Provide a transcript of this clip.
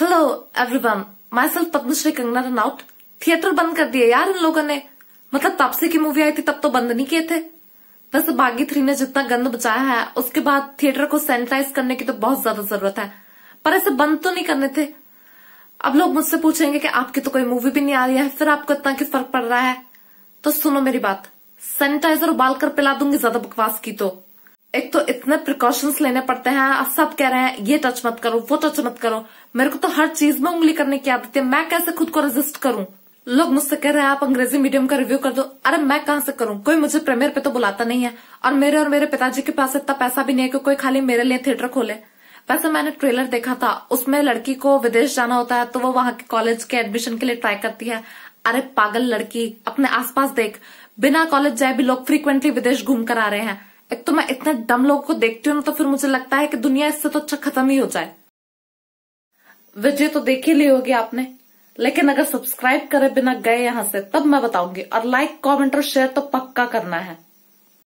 hello everyone self Padmashri Kangana Ranaut theatre बंद कर दिया यार इन लोगों ने मतलब तापसी की मूवी आई थी तब तो बंद नहीं किए थे बस बागी थ्री ने जितना गंद बचाया है उसके बाद थिएटर को सैनिटाइज करने की तो बहुत ज्यादा जरूरत है पर ऐसे बंद तो नहीं करने थे अब लोग मुझसे पूछेंगे कि आपकी तो कोई मूवी भी नहीं आ रही है फिर आपको इतना की फर्क पड़ रहा है तो सुनो मेरी बात सैनिटाइजर उबाल कर पिला दूंगी ज्यादा बकवास की तो एक तो इतने प्रिकॉशंस लेने पड़ते हैं सब कह रहे हैं ये टच मत करो वो टच मत करो मेरे को तो हर चीज में उंगली करने की आदत है मैं कैसे खुद को रजिस्ट करूं लोग मुझसे कह रहे हैं आप अंग्रेजी मीडियम का रिव्यू कर दो अरे मैं कहां से करूं कोई मुझे प्रेमियर पे तो बुलाता नहीं है और मेरे और मेरे पिताजी के पास इतना पैसा भी नहीं है कि कोई खाली मेरे लिए थिएटर खोले वैसे मैंने ट्रेलर देखा था उसमें लड़की को विदेश जाना होता है तो वो वहां के कॉलेज के एडमिशन के लिए ट्राई करती है अरे पागल लड़की अपने आसपास देख बिना कॉलेज जाए भी लोग फ्रीक्वेंटली विदेश घूम कर आ रहे हैं एक तो मैं इतने दम लोगों को देखती हूँ ना तो फिर मुझे लगता है कि दुनिया इससे तो अच्छा खत्म ही हो जाए विजय तो देख ही ली होगी आपने लेकिन अगर सब्सक्राइब करे बिना गए यहां से तब मैं बताऊंगी और लाइक कमेंट और शेयर तो पक्का करना है